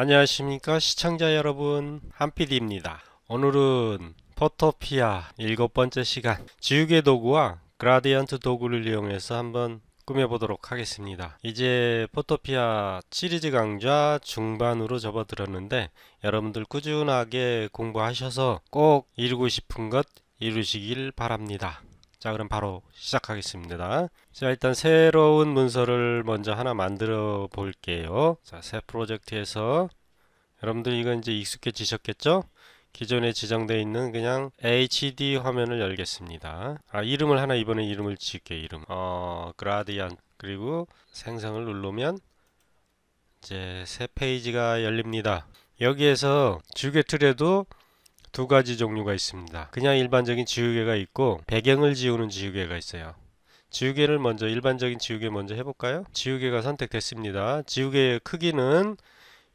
안녕하십니까 시청자 여러분 한피디입니다 오늘은 포토피아 일곱 번째 시간 지우개 도구와 그라디언트 도구를 이용해서 한번 꾸며보도록 하겠습니다 이제 포토피아 시리즈 강좌 중반으로 접어들었는데 여러분들 꾸준하게 공부하셔서 꼭 이루고 싶은 것 이루시길 바랍니다 자 그럼 바로 시작하겠습니다 자 일단 새로운 문서를 먼저 하나 만들어 볼게요 자 새 프로젝트에서 여러분들 이건 이제 익숙해지셨겠죠 기존에 지정되어 있는 그냥 HD 화면을 열겠습니다 아 이름을 하나 이번에 이름을 지을게 이름 어 그라디안 그리고 생성을 누르면 이제 새 페이지가 열립니다 여기에서 주게 틀에도 두 가지 종류가 있습니다. 그냥 일반적인 지우개가 있고 배경을 지우는 지우개가 있어요. 지우개를 먼저 일반적인 지우개 먼저 해볼까요? 지우개가 선택됐습니다. 지우개의 크기는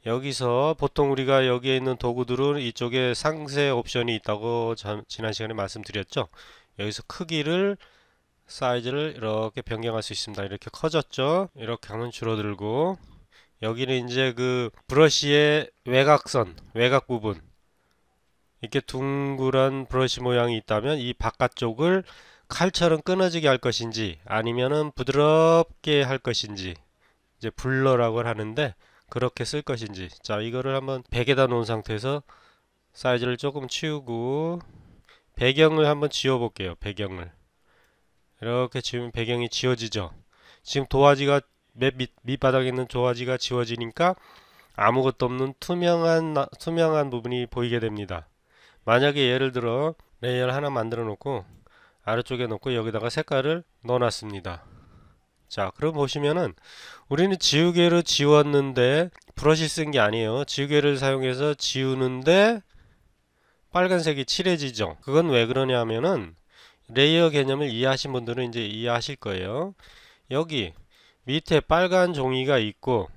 여기서 보통 우리가 여기에 있는 도구들은 이쪽에 상세 옵션이 있다고 지난 시간에 말씀드렸죠. 여기서 크기를 사이즈를 이렇게 변경할 수 있습니다. 이렇게 커졌죠. 이렇게 하면 줄어들고 여기는 이제 그 브러쉬의 외곽선, 외곽 부분 이렇게 둥그란 브러쉬 모양이 있다면 이 바깥쪽을 칼처럼 끊어지게 할 것인지 아니면은 부드럽게 할 것인지 이제 블러라고 하는데 그렇게 쓸 것인지 자 이거를 한번 베개다 놓은 상태에서 사이즈를 조금 치우고 배경을 한번 지워 볼게요 배경을 이렇게 지금 배경이 지워지죠 지금 도화지가 맨 밑, 밑바닥에 있는 도화지가 지워지니까 아무것도 없는 투명한 투명한 부분이 보이게 됩니다 만약에 예를 들어 레이어를 하나 만들어 놓고 아래쪽에 놓고 여기다가 색깔을 넣어 놨습니다 자 그럼 보시면은 우리는 지우개로 지웠는데 브러쉬 쓴게 아니에요 지우개를 사용해서 지우는데 빨간색이 칠해지죠 그건 왜 그러냐면은 하 레이어 개념을 이해하신 분들은 이제 이해하실 거예요 여기 밑에 빨간 종이가 있고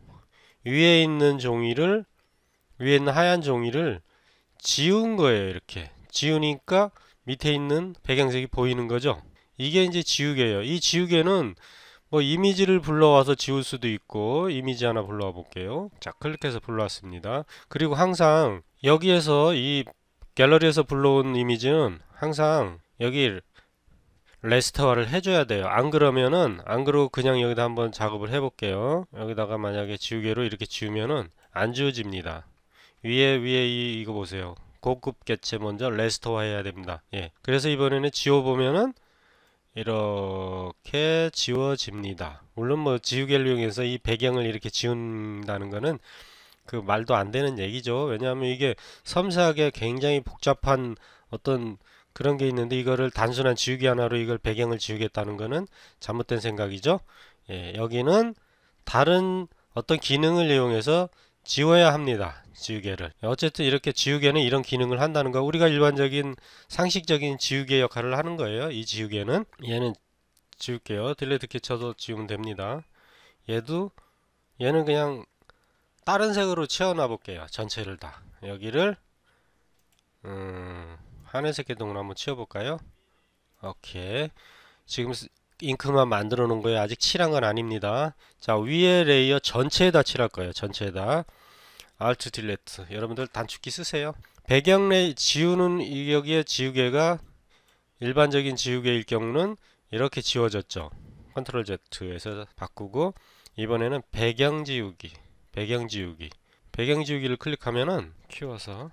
위에 있는 종이를 위에 있는 하얀 종이를 지운 거예요 이렇게 지우니까 밑에 있는 배경색이 보이는 거죠 이게 이제 지우개예요 이 지우개는 뭐 이미지를 불러와서 지울 수도 있고 이미지 하나 불러와 볼게요 자 클릭해서 불러왔습니다 그리고 항상 여기에서 이 갤러리에서 불러온 이미지는 항상 여기 레스터화를 해줘야 돼요 안 그러면은 안 그러고 그냥 여기다 한번 작업을 해 볼게요 여기다가 만약에 지우개로 이렇게 지우면은 안 지워집니다 위에 위에 이, 이거 보세요. 고급 개체 먼저 레스토어 해야 됩니다. 예. 그래서 이번에는 지워 보면은 이렇게 지워집니다. 물론 뭐 지우개를 이용해서 이 배경을 이렇게 지운다는 거는 그 말도 안 되는 얘기죠. 왜냐하면 이게 섬세하게 굉장히 복잡한 어떤 그런 게 있는데 이거를 단순한 지우개 하나로 이걸 배경을 지우겠다는 거는 잘못된 생각이죠. 예, 여기는 다른 어떤 기능을 이용해서 지워야 합니다. 지우개를. 어쨌든 이렇게 지우개는 이런 기능을 한다는 거. 우리가 일반적인 상식적인 지우개 역할을 하는 거예요. 이 지우개는 얘는 지울게요. 딜레트 키쳐서 지우면 됩니다. 얘도 얘는 그냥 다른 색으로 채워놔 볼게요. 전체를 다. 여기를 음, 하늘색 개동을 한번 치워볼까요? 오케이. 지금 잉크만 만들어 놓은 거예요. 아직 칠한 건 아닙니다. 자, 위에 레이어 전체에다 칠할 거예요. 전체에다. Alt Delete 여러분들 단축키 쓰세요 배경 내 지우는 여기에 지우개가 일반적인 지우개일 경우는 이렇게 지워졌죠 Ctrl Z에서 바꾸고 이번에는 배경 지우기 배경 지우기 배경 지우기를 클릭하면은 키워서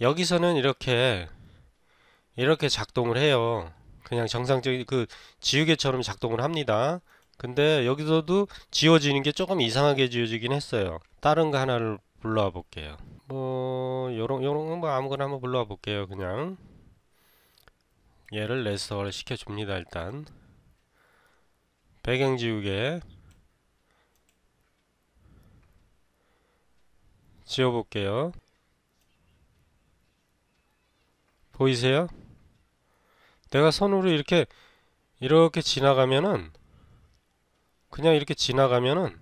여기서는 이렇게 이렇게 작동을 해요 그냥 정상적인 그 지우개처럼 작동을 합니다. 근데 여기서도 지워지는 게 조금 이상하게 지워지긴 했어요. 다른 거 하나를 불러와 볼게요. 뭐 요런 요런 뭐 아무거나 한번 불러와 볼게요. 그냥 얘를 레스토를 시켜 줍니다. 일단 배경 지우개 지워 볼게요. 보이세요? 내가 손으로 이렇게 이렇게 지나가면은 그냥 이렇게 지나가면은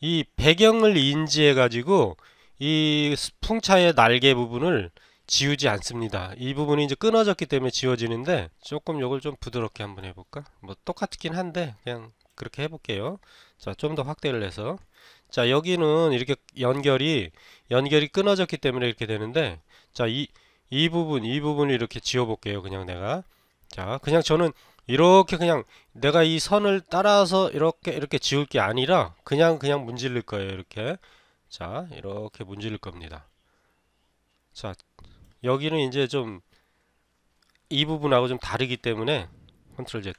이 배경을 인지해 가지고 이 풍차의 날개 부분을 지우지 않습니다 이 부분이 이제 끊어졌기 때문에 지워지는데 조금 요걸 좀 부드럽게 한번 해볼까 뭐 똑같긴 한데 그냥 그렇게 해볼게요 자 좀 더 확대를 해서 자 여기는 이렇게 연결이 연결이 끊어졌기 때문에 이렇게 되는데 자이 이 부분 이 부분을 이렇게 지워 볼게요 그냥 내가 자 그냥 저는 이렇게 그냥 내가 이 선을 따라서 이렇게 이렇게 지울 게 아니라 그냥 그냥 문질릴 거예요 이렇게 자 이렇게 문질릴 겁니다 자 여기는 이제 좀 이 부분하고 좀 다르기 때문에 컨트롤 Z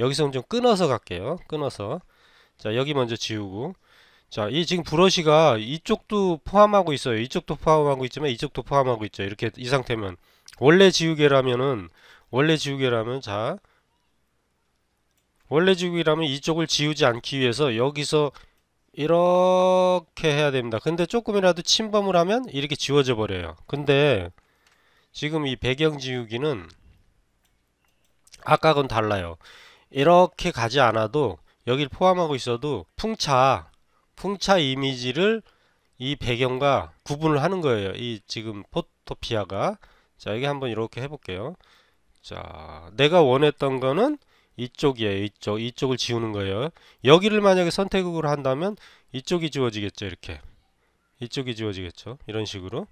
여기서 좀 끊어서 갈게요 끊어서 자 여기 먼저 지우고 자, 이 지금 브러쉬가 이쪽도 포함하고 있어요. 이쪽도 포함하고 있지만 이쪽도 포함하고 있죠. 이렇게 이 상태면 원래 지우개라면은 원래 지우개라면 자 원래 지우개라면 이쪽을 지우지 않기 위해서 여기서 이렇게 해야 됩니다. 근데 조금이라도 침범을 하면 이렇게 지워져 버려요. 근데 지금 이 배경 지우기는 아까건 달라요. 이렇게 가지 않아도 여길 포함하고 있어도 풍차 풍차 이미지를 이 배경과 구분을 하는 거예요. 이 지금 포토피아가 자 여기 한번 이렇게 해볼게요. 자 내가 원했던 거는 이쪽이에요. 이쪽 이쪽을 지우는 거예요. 여기를 만약에 선택으로 한다면 이쪽이 지워지겠죠. 이렇게 이쪽이 지워지겠죠. 이런 식으로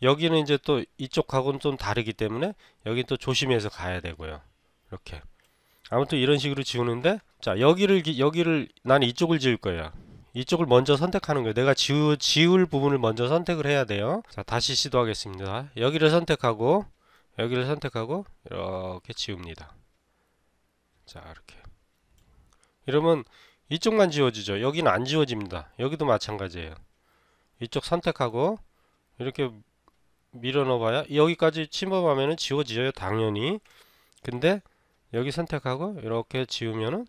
여기는 이제 또 이쪽하고는 좀 다르기 때문에 여기 또 조심해서 가야 되고요. 이렇게 아무튼 이런 식으로 지우는데 자 여기를 여기를 난 이쪽을 지울 거예요. 이쪽을 먼저 선택하는 거예요. 내가 지우, 지울 부분을 먼저 선택을 해야 돼요. 자, 다시 시도하겠습니다. 여기를 선택하고 여기를 선택하고 이렇게 지웁니다. 자, 이렇게. 이러면 이쪽만 지워지죠. 여기는 안 지워집니다. 여기도 마찬가지예요. 이쪽 선택하고 이렇게 밀어 넣어봐야 여기까지 침범하면 지워지죠. 당연히. 근데 여기 선택하고 이렇게 지우면은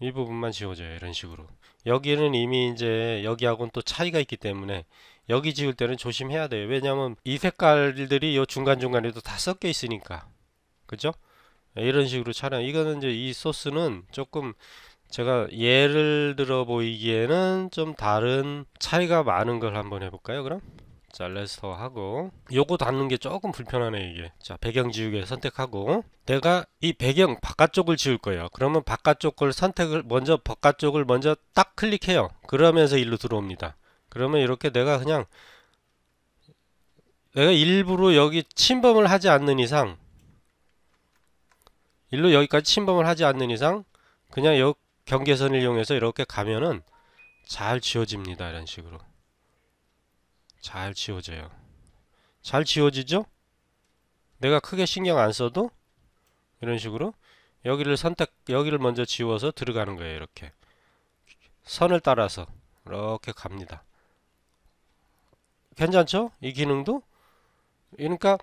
이 부분만 지워져요. 이런 식으로. 여기는 이미 이제 여기하고는 또 차이가 있기 때문에 여기 지울 때는 조심해야 돼요. 왜냐하면 이 색깔들이 요 중간중간에도 다 섞여 있으니까. 그죠? 예, 이런 식으로 차량 이거는 이제 이 소스는 조금 제가 예를 들어 보이기에는 좀 다른 차이가 많은 걸 한번 해볼까요? 그럼? 자 레스터 하고 요거 닫는 게 조금 불편하네 이게 자 배경 지우개 선택하고 내가 이 배경 바깥쪽을 지울 거예요 그러면 바깥쪽 을 선택을 먼저 바깥쪽을 먼저 딱 클릭해요 그러면서 일로 들어옵니다 그러면 이렇게 내가 그냥 내가 일부러 여기 침범을 하지 않는 이상 일로 여기까지 침범을 하지 않는 이상 그냥 여 경계선을 이용해서 이렇게 가면은 잘 지워집니다 이런 식으로 잘 지워져요. 잘 지워지죠? 내가 크게 신경 안 써도 이런 식으로 여기를 선택 여기를 먼저 지워서 들어가는 거예요. 이렇게 선을 따라서 이렇게 갑니다. 괜찮죠? 이 기능도 그러니까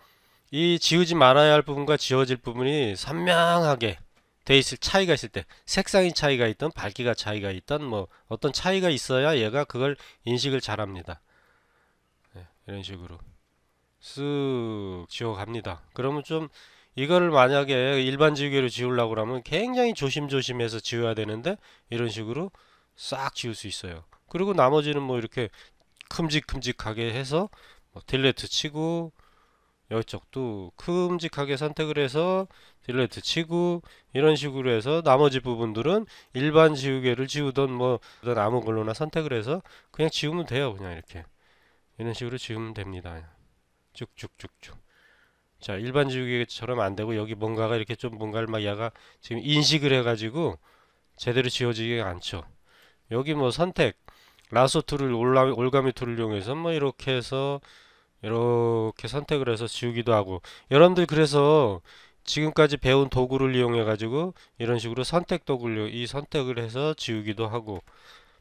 이 지우지 말아야 할 부분과 지워질 부분이 선명하게 돼 있을 차이가 있을 때 색상이 차이가 있던 밝기가 차이가 있던 뭐 어떤 차이가 있어야 얘가 그걸 인식을 잘합니다. 이런 식으로 쓱 지워갑니다. 그러면 좀 이거를 만약에 일반 지우개로 지우려고 하면 굉장히 조심조심해서 지워야 되는데 이런 식으로 싹 지울 수 있어요. 그리고 나머지는 뭐 이렇게 큼직큼직하게 해서 뭐 딜레트 치고 이쪽도 큼직하게 선택을 해서 딜레트 치고 이런 식으로 해서 나머지 부분들은 일반 지우개를 지우던 뭐 아무 걸로나 선택을 해서 그냥 지우면 돼요 그냥 이렇게 이런 식으로 지우면 됩니다. 쭉쭉쭉쭉. 자 일반 지우개처럼 안 되고 여기 뭔가가 이렇게 좀 뭔가를 막 야가 지금 인식을 해가지고 제대로 지워지지가 않죠. 여기 뭐 선택 라소 툴을 올라, 올가미 툴을 이용해서 뭐 이렇게 해서 이렇게 선택을 해서 지우기도 하고 여러분들 그래서 지금까지 배운 도구를 이용해 가지고 이런 식으로 선택 도구를 이 선택을 해서 지우기도 하고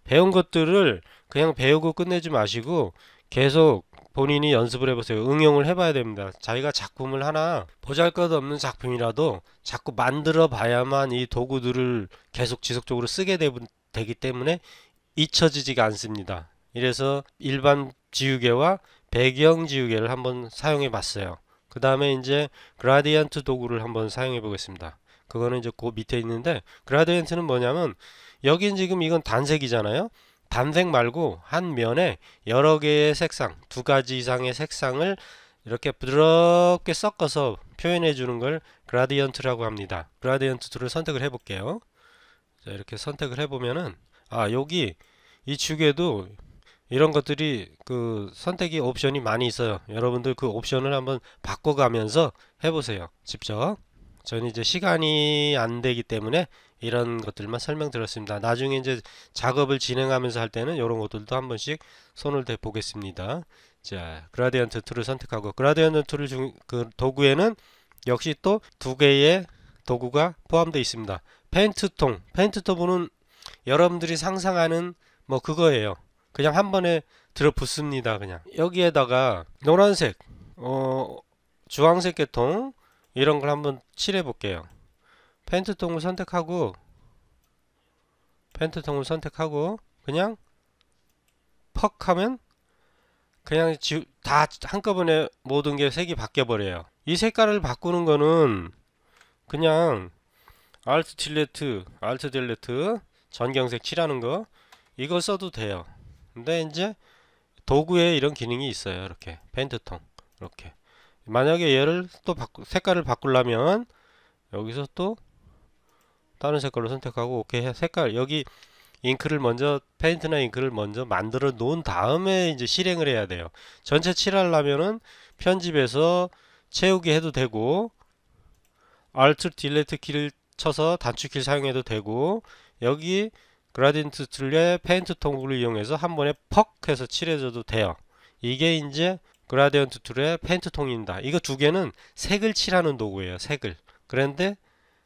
배운 것들을 그냥 배우고 끝내지 마시고 계속 본인이 연습을 해보세요. 응용을 해봐야 됩니다. 자기가 작품을 하나 보잘 것 없는 작품이라도 자꾸 만들어 봐야만 이 도구들을 계속 지속적으로 쓰게 되, 기 때문에 잊혀지지가 않습니다. 이래서 일반 지우개와 배경 지우개를 한번 사용해 봤어요. 그 다음에 이제 그라디언트 도구를 한번 사용해 보겠습니다. 그거는 이제 그 밑에 있는데 그라디언트는 뭐냐면 여긴 지금 이건 단색이잖아요. 단색 말고 한 면에 여러 개의 색상, 두 가지 이상의 색상을 이렇게 부드럽게 섞어서 표현해 주는 걸 그라디언트라고 합니다. 그라디언트 툴을 선택을 해 볼게요. 자, 이렇게 선택을 해 보면은 아, 여기 이 축에도 이런 것들이 그 선택이 옵션이 많이 있어요. 여러분들 그 옵션을 한번 바꿔가면서 해 보세요. 직접. 저는 이제 시간이 안 되기 때문에 이런 것들만 설명드렸습니다. 나중에 이제 작업을 진행하면서 할 때는 이런 것들도 한 번씩 손을 대 보겠습니다. 자, 그라디언트 툴을 선택하고 그라디언트 툴을 중, 그 도구에는 역시 또 두 개의 도구가 포함되어 있습니다. 페인트통, 페인트통은 여러분들이 상상하는 뭐 그거예요. 그냥 한 번에 들어붙습니다. 그냥 여기에다가 노란색, 어, 주황색 계통, 이런 걸 한번 칠해 볼게요 펜트통을 선택하고 펜트통을 선택하고 그냥 퍽 하면 그냥 다 한꺼번에 모든 게 색이 바뀌어 버려요 이 색깔을 바꾸는 거는 그냥 Alt 딜레트 Alt 딜레트 전경색 칠하는 거 이거 써도 돼요 근데 이제 도구에 이런 기능이 있어요 이렇게 펜트통 이렇게 만약에 얘를 또 바꾸, 색깔을 바꾸려면 여기서 또 다른 색깔로 선택하고 오케이 색깔 여기 잉크를 먼저 페인트나 잉크를 먼저 만들어 놓은 다음에 이제 실행을 해야 돼요 전체 칠하려면은 편집에서 채우기 해도 되고 Alt Delete 키를 쳐서 단축키를 사용해도 되고 여기 그라디언트 툴의 페인트 통구를 이용해서 한 번에 퍽 해서 칠해줘도 돼요 이게 이제 그라디언트 툴의 페인트 통입니다. 이거 두 개는 색을 칠하는 도구예요. 색을. 그런데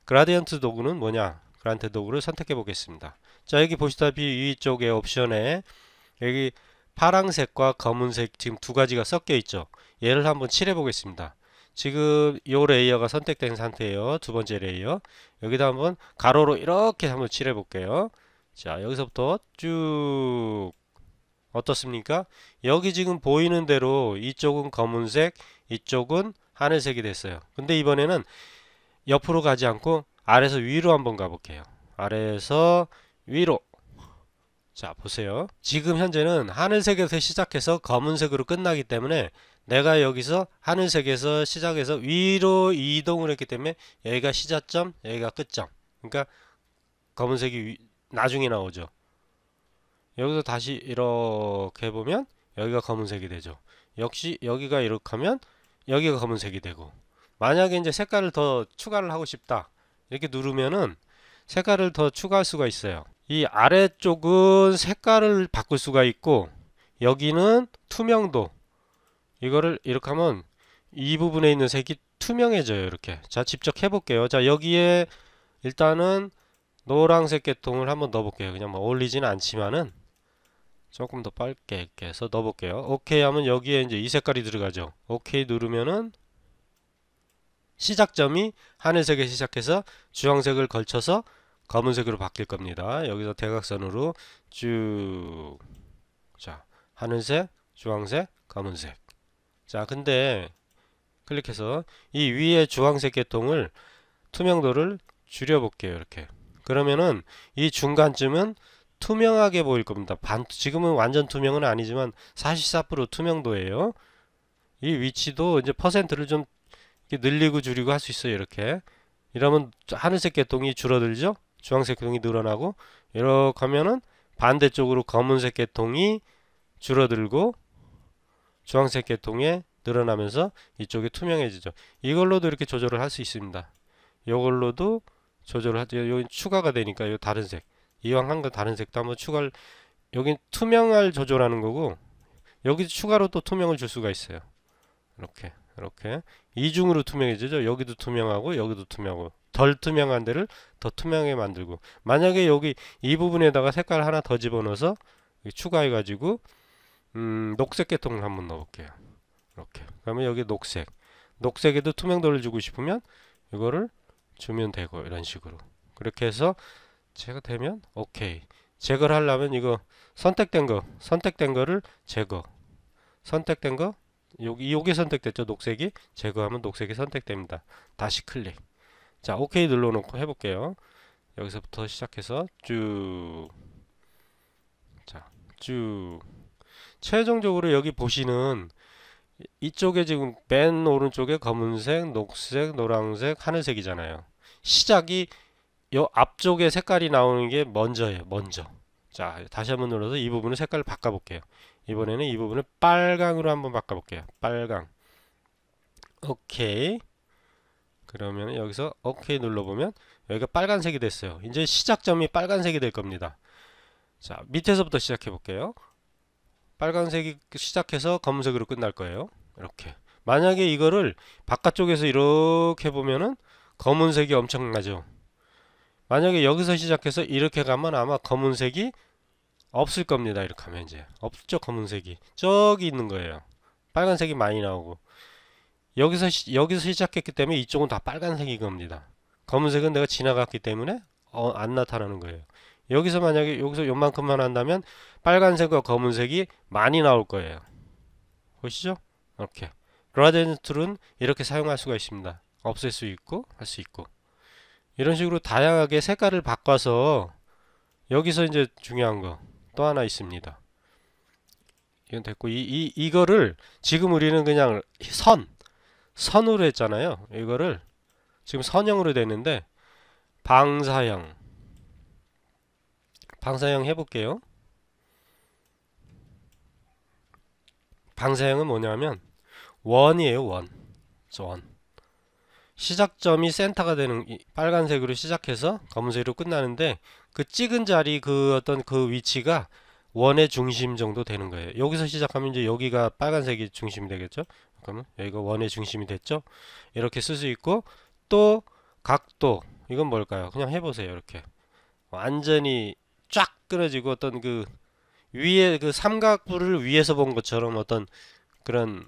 그라디언트 도구는 뭐냐? 그란트 도구를 선택해 보겠습니다. 자 여기 보시다시피 위쪽에 옵션에 여기 파랑색과 검은색 지금 두 가지가 섞여 있죠. 얘를 한번 칠해 보겠습니다. 지금 요 레이어가 선택된 상태예요. 두 번째 레이어. 여기다 한번 가로로 이렇게 한번 칠해 볼게요. 자 여기서부터 쭉 어떻습니까? 여기 지금 보이는 대로 이쪽은 검은색, 이쪽은 하늘색이 됐어요. 근데 이번에는 옆으로 가지 않고 아래에서 위로 한번 가볼게요. 아래에서 위로 자 보세요. 지금 현재는 하늘색에서 시작해서 검은색으로 끝나기 때문에 내가 여기서 하늘색에서 시작해서 위로 이동을 했기 때문에 여기가 시작점, 여기가 끝점. 그러니까 검은색이 위, 나중에 나오죠. 여기서 다시 이렇게 보면 여기가 검은색이 되죠 역시 여기가 이렇게 하면 여기가 검은색이 되고 만약에 이제 색깔을 더 추가를 하고 싶다 이렇게 누르면은 색깔을 더 추가할 수가 있어요 이 아래쪽은 색깔을 바꿀 수가 있고 여기는 투명도 이거를 이렇게 하면 이 부분에 있는 색이 투명해져요 이렇게 자 직접 해볼게요 자 여기에 일단은 노란색 계통을 한번 넣어볼게요 그냥 뭐 어울리진 않지만은 조금 더빨게 해서 넣어볼게요. 오케이 하면 여기에 이제 이 색깔이 들어가죠. 오케이 누르면은 시작점이 하늘색에 시작해서 주황색을 걸쳐서 검은색으로 바뀔 겁니다. 여기서 대각선으로 쭉 자, 하늘색, 주황색, 검은색 자, 근데 클릭해서 이 위에 주황색 계통을 투명도를 줄여볼게요. 이렇게 그러면은 이 중간쯤은 투명하게 보일 겁니다. 반, 지금은 완전 투명은 아니지만 44% 투명도예요. 이 위치도 이제 퍼센트를 좀 늘리고 줄이고 할 수 있어요. 이렇게. 이러면 하늘색 계통이 줄어들죠. 주황색 계통이 늘어나고 이렇게 하면은 반대쪽으로 검은색 계통이 줄어들고 주황색 계통에 늘어나면서 이쪽이 투명해지죠. 이걸로도 이렇게 조절을 할 수 있습니다. 이걸로도 조절을 하죠. 여기 추가가 되니까 요 다른 색. 이왕 한 거 다른 색도 한번 추가를 여긴 투명을 조절하는 거고 여기서 추가로 또 투명을 줄 수가 있어요 이렇게 이렇게 이중으로 투명해지죠 여기도 투명하고 여기도 투명하고 덜 투명한 데를 더 투명하게 만들고 만약에 여기 이 부분에다가 색깔 하나 더 집어넣어서 추가해 가지고 음, 녹색 계통을 한번 넣어 볼게요 이렇게 그러면 여기 녹색 녹색에도 투명도를 주고 싶으면 이거를 주면 되고 이런 식으로 그렇게 해서 제거 되면 오케이 제거를 하려면 이거 선택된 거 선택된 거를 제거 선택된 거 여기 요게 선택됐죠 녹색이 제거하면 녹색이 선택됩니다 다시 클릭 자 오케이 눌러놓고 해볼게요 여기서부터 시작해서 쭉 자, 쭉 최종적으로 여기 보시는 이쪽에 지금 맨 오른쪽에 검은색, 녹색, 노란색, 하늘색이잖아요 시작이 요 앞쪽에 색깔이 나오는 게 먼저예요. 먼저. 자, 다시 한번 눌러서 이 부분을 색깔을 바꿔볼게요. 이번에는 이 부분을 빨강으로 한번 바꿔볼게요. 빨강. 오케이. 그러면 여기서 오케이 눌러보면 여기가 빨간색이 됐어요. 이제 시작점이 빨간색이 될 겁니다. 자, 밑에서부터 시작해 볼게요. 빨간색이 시작해서 검은색으로 끝날 거예요. 이렇게. 만약에 이거를 바깥쪽에서 이렇게 보면은 검은색이 엄청나죠. 만약에 여기서 시작해서 이렇게 가면 아마 검은색이 없을 겁니다 이렇게 하면 이제 없죠 검은색이 저기 있는 거예요 빨간색이 많이 나오고 여기서 시, 여기서 시작했기 때문에 이쪽은 다 빨간색이 겁니다 검은색은 내가 지나갔기 때문에 어, 안 나타나는 거예요 여기서 만약에 여기서 요만큼만 한다면 빨간색과 검은색이 많이 나올 거예요 보시죠 이렇게 라덴 툴은 이렇게 사용할 수가 있습니다 없앨 수 있고 할 수 있고 이런 식으로 다양하게 색깔을 바꿔서 여기서 이제 중요한 거 또 하나 있습니다. 이건 됐고 이, 이 이거를 지금 우리는 그냥 선 선으로 했잖아요. 이거를 지금 선형으로 되는데 방사형 방사형 해볼게요. 방사형은 뭐냐면 원이에요 원. 원. 시작점이 센터가 되는 빨간색으로 시작해서 검은색으로 끝나는데 그 찍은 자리 그 어떤 그 위치가 원의 중심 정도 되는 거예요. 여기서 시작하면 이제 여기가 빨간색이 중심이 되겠죠. 그러면 여기가 원의 중심이 됐죠. 이렇게 쓸 수 있고 또 각도 이건 뭘까요? 그냥 해보세요. 이렇게 완전히 쫙 끊어지고 어떤 그 위에 그삼각부를 위에서 본 것처럼 어떤 그런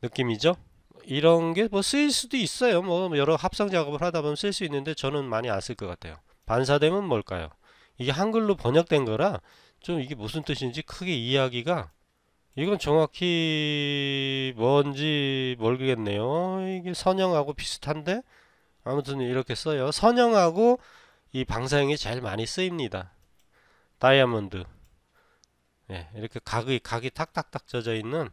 느낌이죠. 이런 게 뭐 쓰일 수도 있어요 뭐 여러 합성 작업을 하다 보면 쓸 수 있는데 저는 많이 안 쓸 것 같아요 반사됨은 뭘까요 이게 한글로 번역된 거라 좀 이게 무슨 뜻인지 크게 이해하기가 이건 정확히 뭔지 모르겠네요 이게 선형하고 비슷한데 아무튼 이렇게 써요 선형하고 이 방사형이 제일 많이 쓰입니다 다이아몬드 예, 이렇게 각이 각이 탁탁탁 젖어 있는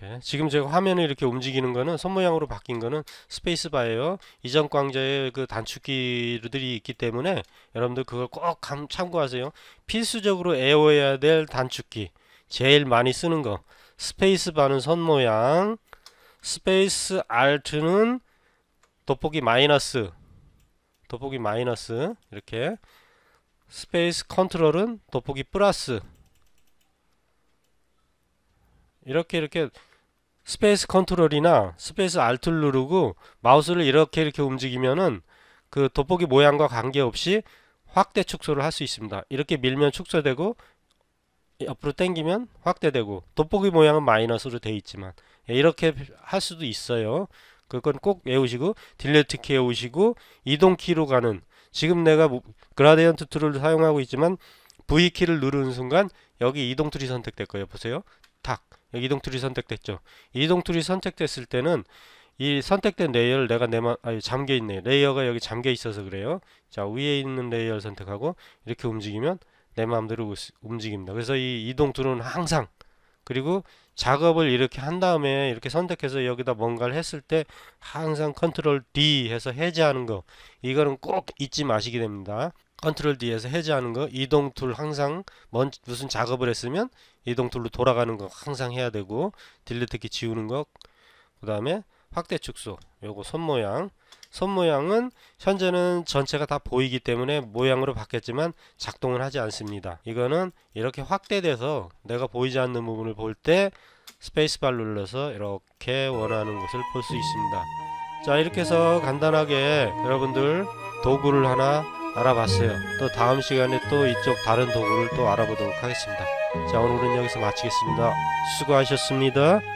이렇게. 지금 제가 화면을 이렇게 움직이는 거는 선 모양으로 바뀐 거는 스페이스바예요. 이전 강좌의그 단축키들이 있기 때문에 여러분들 그걸 꼭 참고하세요. 필수적으로 애워야될 단축키. 제일 많이 쓰는 거. 스페이스바는 선 모양, 스페이스 알트는 돋보기 마이너스, 돋보기 마이너스 이렇게 스페이스 컨트롤은 돋보기 플러스 이렇게 이렇게 스페이스 컨트롤이나 스페이스 알툴 누르고 마우스를 이렇게 이렇게 움직이면은 그 돋보기 모양과 관계없이 확대 축소를 할 수 있습니다. 이렇게 밀면 축소되고 옆으로 당기면 확대되고 돋보기 모양은 마이너스로 되어 있지만 예, 이렇게 할 수도 있어요. 그건 꼭 외우시고 딜레트 키에오시고 이동 키로 가는 지금 내가 뭐 그라디언트 툴을 사용하고 있지만 V키를 누르는 순간 여기 이동 툴이 선택될 거예요. 보세요. 탁 이동 툴이 선택됐죠. 이동 툴이 선택됐을 때는 이 선택된 레이어를 내가 내만 아 잠겨 있네. 레이어가 여기 잠겨 있어서 그래요. 자, 위에 있는 레이어를 선택하고 이렇게 움직이면 내 마음대로 움직입니다. 그래서 이 이동 툴은 항상 그리고 작업을 이렇게 한 다음에 이렇게 선택해서 여기다 뭔가를 했을 때 항상 컨트롤 D 해서 해제하는 거 이거는 꼭 잊지 마시게 됩니다. 컨트롤 D에서 해제하는 거 이동 툴 항상 뭔, 무슨 작업을 했으면 이동 툴로 돌아가는 거 항상 해야 되고 딜리트 키 지우는 거그 다음에 확대 축소 요거 손 모양 손 모양은 현재는 전체가 다 보이기 때문에 모양으로 바뀌었지만 작동을 하지 않습니다 이거는 이렇게 확대돼서 내가 보이지 않는 부분을 볼 때 스페이스바를 눌러서 이렇게 원하는 것을 볼 수 있습니다 자 이렇게 해서 간단하게 여러분들 도구를 하나 알아봤어요. 또 다음 시간에 또 이쪽 다른 도구를 또 알아보도록 하겠습니다. 자 오늘은 여기서 마치겠습니다. 수고하셨습니다.